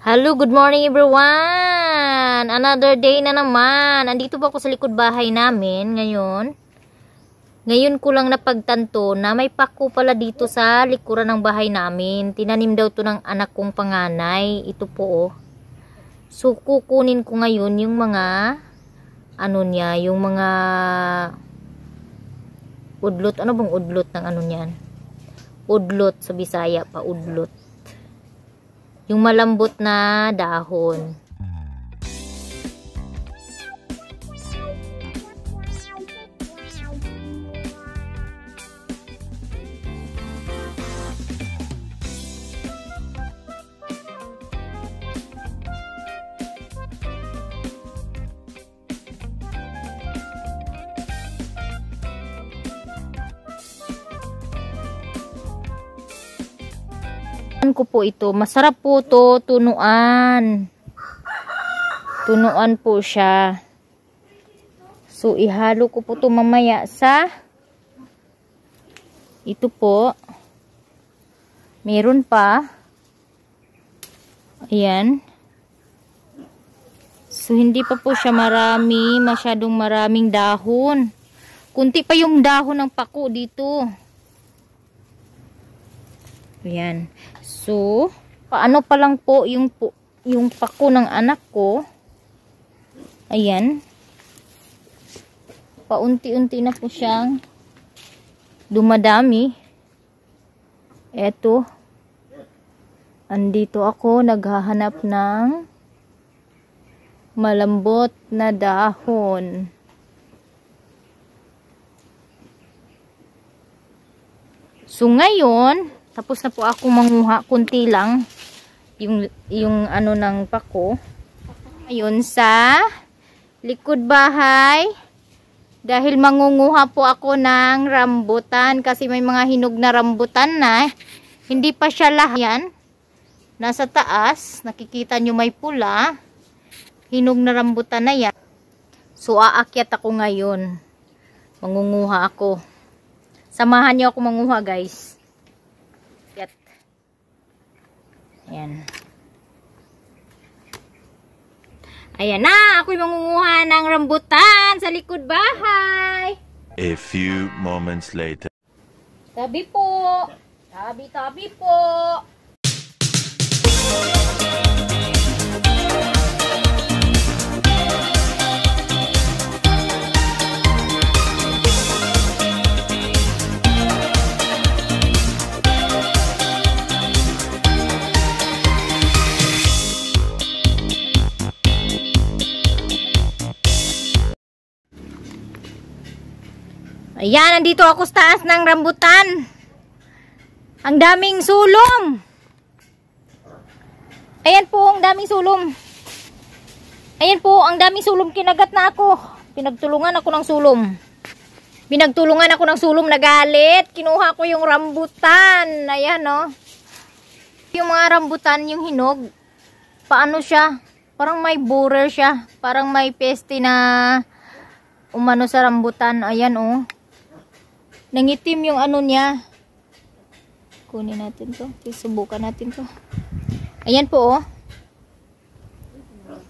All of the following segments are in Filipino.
Hello, good morning everyone! Another day na naman. Andito po ako sa likod bahay namin ngayon. Ngayon ko lang napagtanto na may pako pala dito sa likuran ng bahay namin. Tinanim daw to ng anak kong panganay. Ito po oh. So kukunin ko ngayon yung mga ano niya, yung mga udlot. Ano bang udlot ng ano niyan? Udlot sa Bisaya pa, udlot yung malambot na dahon. Ano ko po ito? Masarap po to tunuan. Tunuan po siya. So, ihalo ko po to mamaya sa ito po. Meron pa. Ayan. So, hindi pa po siya marami. Masyadong maraming dahon. Kunti pa yung dahon ng pako dito. Ayan. So, paano pa lang po yung, po, yung pako ng anak ko. Ayan. Paunti-unti na po siyang dumadami. Eto. Andito ako naghahanap ng malambot na dahon. So ngayon, tapos na po ako manguha, kunti lang yung yung ano ng pako. Ayun sa likod bahay. Dahil mangunguha po ako ng rambutan kasi may mga hinog na rambutan na. Hindi pa siya lahat yan. Nasa taas, nakikita nyo may pula. Hinog na rambutan na yan. So aakyat ako ngayon. Mangunguha ako. Samahan niyo ako manguha guys. Ayan. Ayan na! Ako'y mangunguha ng rambutan sa likod bahay! A few moments later. Tabi po! Tabi, tabi po! Ayan, nandito ako sa taas ng rambutan. Ang daming sulom. Ayan po, ang daming sulom. Ayan po, ang daming sulom. Kinagat na ako. Pinagtulungan ako ng sulom. Pinagtulungan ako ng sulong. Nagalit. Kinuha ko yung rambutan. Ayan, no. Oh. Yung mga rambutan, yung hinog. Paano siya? Parang may borer siya. Parang may peste na umano sa rambutan. Ayan, oh. Nangitim yung ano niya. Kunin natin to. Subukan natin to. Ayan po, oh.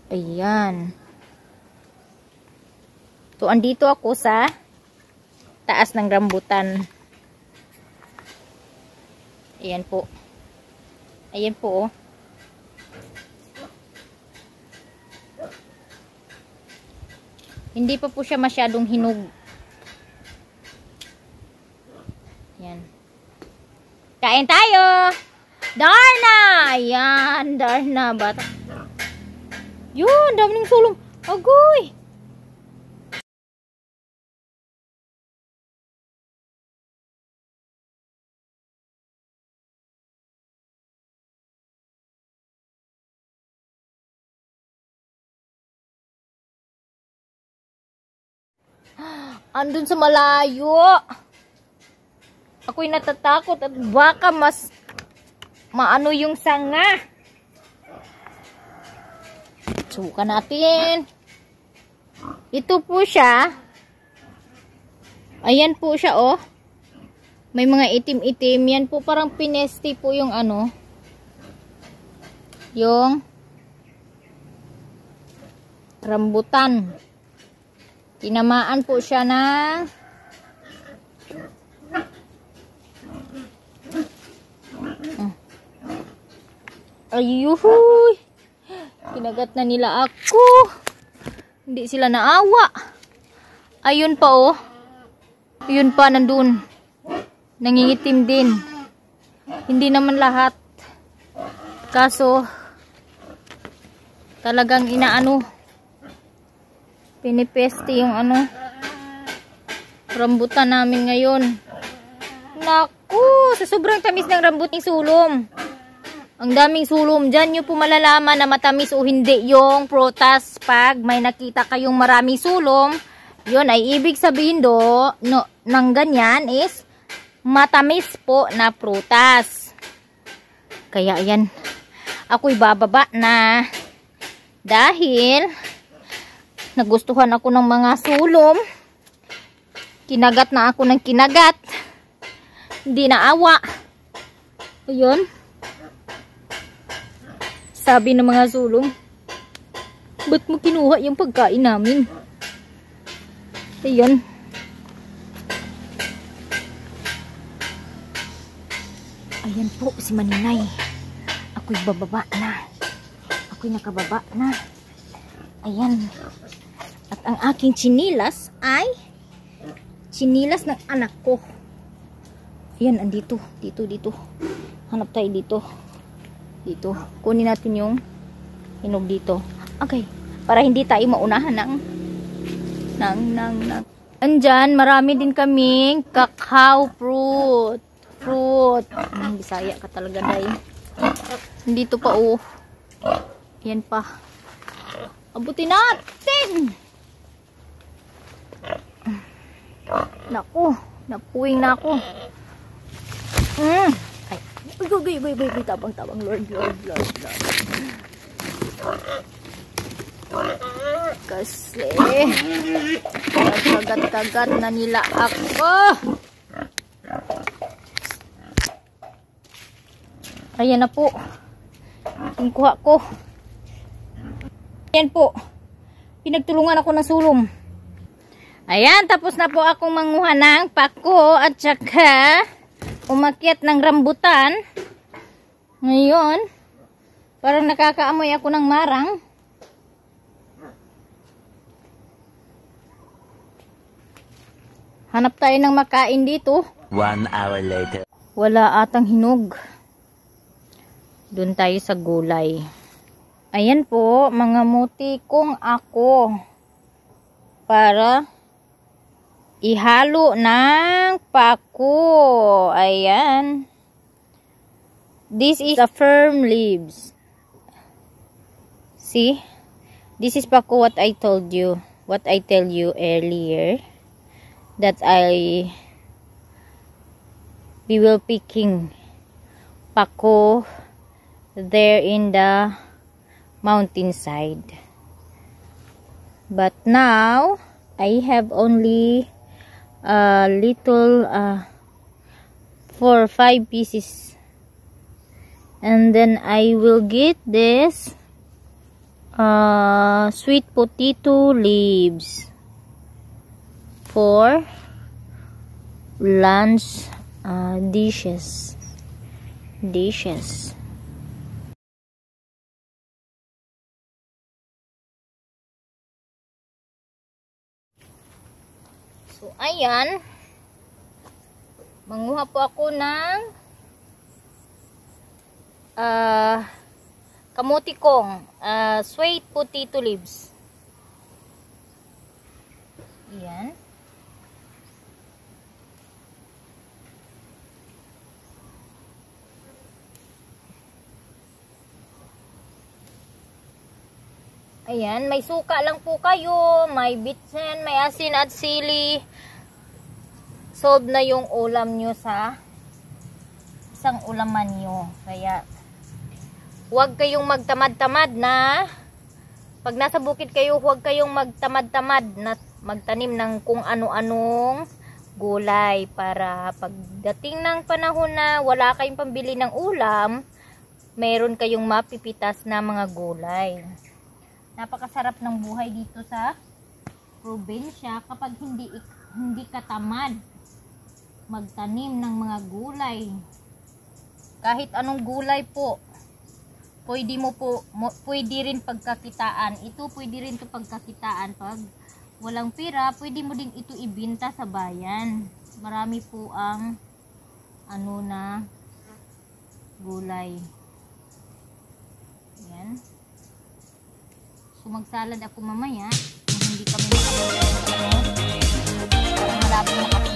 Ayan. So, andito ako sa taas ng rambutan. Ayan po. Ayan po, oh. Hindi pa po siya masyadong hinug. Kain tayo! Darna! Ayan, Darna. Bata. Yun, dami ng sulong. Agoy! Andun sa malayo. Ako'y natatakot at baka mas maano yung sanga. Suka natin. Ito po siya. Ayan po siya oh. May mga itim-itim. Yan po parang pinesti po yung ano. Yung rambutan. Tinamaan po siya ng Ayuhuy! Kinagat na nila ako. Hindi sila naawa. Ayun pa oh. Ayun pa nandun. Nangingitim din. Hindi naman lahat. Kaso, talagang inaano. Pinipeste yung ano. Rambutan namin ngayon. Naku! Sa sobrang tamis ng rambut ni Sulong. Ang daming sulom dyan. Nyo po malalaman na matamis o hindi yung prutas. Pag may nakita kayong maraming sulom, yun ay ibig sabihin do, no, ng ganyan is matamis po na prutas. Kaya yan, ako'y bababa na dahil nagustuhan ako ng mga sulom. Kinagat na ako ng kinagat. Hindi naawa. Yun. Sabi ng mga sulong, ba't mo kinuha yung pagkain namin? Ayan. Ayan po si Maninay. Ako'y bababa na. Ako'y nakababa na. Ayan. At ang aking chinilas ay chinilas ng anak ko. Ayan, andito. Dito, dito. Hanap tayo dito dito. Kunin natin yung hinog dito. Okay. Para hindi tayo maunahan ng ng ng ng. Andyan, marami din kaming cacao fruit. Fruit. Hmm, bisaya ka talaga, day. Dito pa, oh. Yan pa. Abutin natin! Naku, napuwing na ako. Mm. Uy, go, go, go, go, tabang, tabang, Lord, Lord, Lord, Lord. Kasi, kagat-kagat na nila ako. Ayan na po. Yung kuha ko. Ayan po. Pinagtulungan ako ng sulong. Ayan, tapos na po akong manguha ng pako at saka umakyat ng rambutan. Ngayon, parang nakakaamoy ako ng marang. Hanap tayo ng makain dito. One hour later. Wala atang hinog. dun tayo sa gulay. Ayan po, mga muti kong ako. Para ihalo ng pako. Ayan. This is the firm leaves. See? This is pako what I told you. What I tell you earlier. That I we will picking pako there in the mountainside. But now, I have only uh, little uh, four five pieces and then I will get this uh, sweet potato leaves for lunch uh, dishes dishes So, ayan. Manguha po ako ng uh, kamutikong uh, ah, sweet potato leaves. Ayan. Ayan, may suka lang po kayo, may bitsen, may asin at sili. Solve na yung ulam nyo sa isang ulaman nyo. Kaya, huwag kayong magtamad-tamad na pag nasa bukid kayo, huwag kayong magtamad-tamad na magtanim ng kung ano-anong gulay para pagdating ng panahon na wala kayong pambili ng ulam, meron kayong mapipitas na mga gulay. Napakasarap ng buhay dito sa probinsya kapag hindi hindi ka tamad magtanim ng mga gulay. Kahit anong gulay po, pwede mo po, mo, pwede rin pagkakitaan. Ito pwede rin to pagkakitaan pag walang pera, pwede mo din ito ibinta sa bayan. Marami po ang ano na gulay. Yan. Kung magsalad ako mamaya, hindi kami makabalik. Ano, malapit na kami.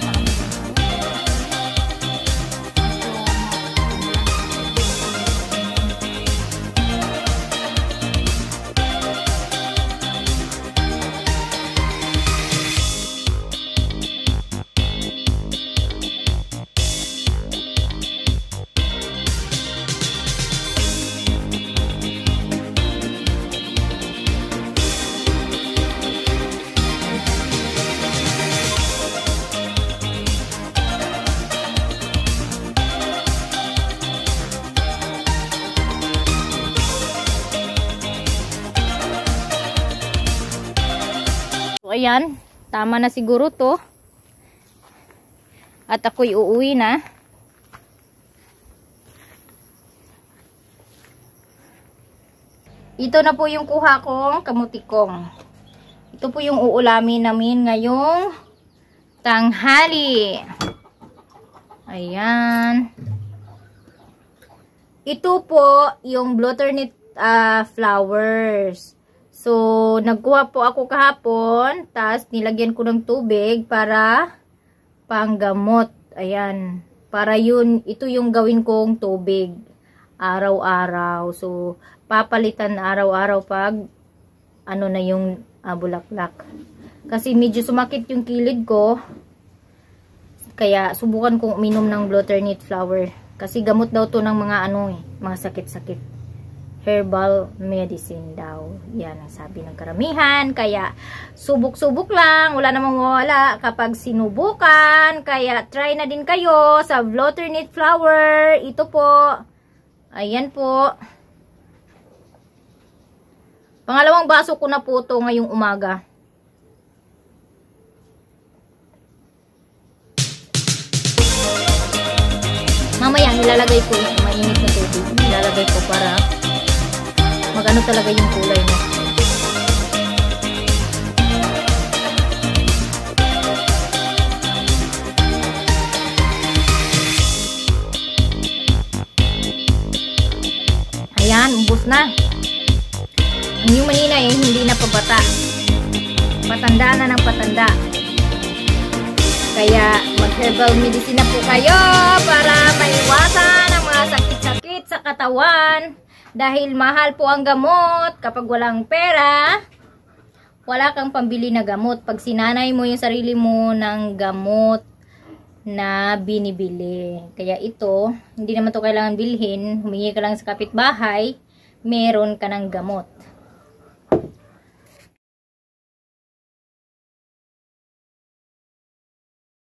yan. Tama na siguro to. At ako'y uuwi na. Ito na po yung kuha kong kamutikong. Ito po yung uulamin namin ngayong tanghali. Ayan. Ito po yung blotter uh, flowers. So, nagkuha po ako kahapon, tapos nilagyan ko ng tubig para panggamot. Ayan, para yun, ito yung gawin kong tubig araw-araw. So, papalitan araw-araw pag ano na yung ah, bulaklak. Kasi medyo sumakit yung kilid ko. Kaya subukan kong uminom ng blotternate flower. Kasi gamot daw to ng mga ano eh, mga sakit-sakit herbal medicine daw. Yan ang sabi ng karamihan. Kaya, subok-subok lang. Wala namang wala kapag sinubukan. Kaya, try na din kayo sa Vloternate flower. Ito po. Ayan po. Pangalawang baso ko na po ito ngayong umaga. Mamaya, nilalagay ko. Mainit na tubig. Nilalagay ko para magano talaga yung kulay niya. Ayan, umbos na. Ang yung manina eh, hindi na pabata. Patanda na ng patanda. Kaya mag-herbal medicine na po kayo para maiwasan ang mga sakit-sakit sa katawan. Dahil mahal po ang gamot kapag walang pera, wala kang pambili na gamot. Pag sinanay mo yung sarili mo ng gamot na binibili. Kaya ito, hindi naman to kailangan bilhin. Humingi ka lang sa kapitbahay, meron ka ng gamot.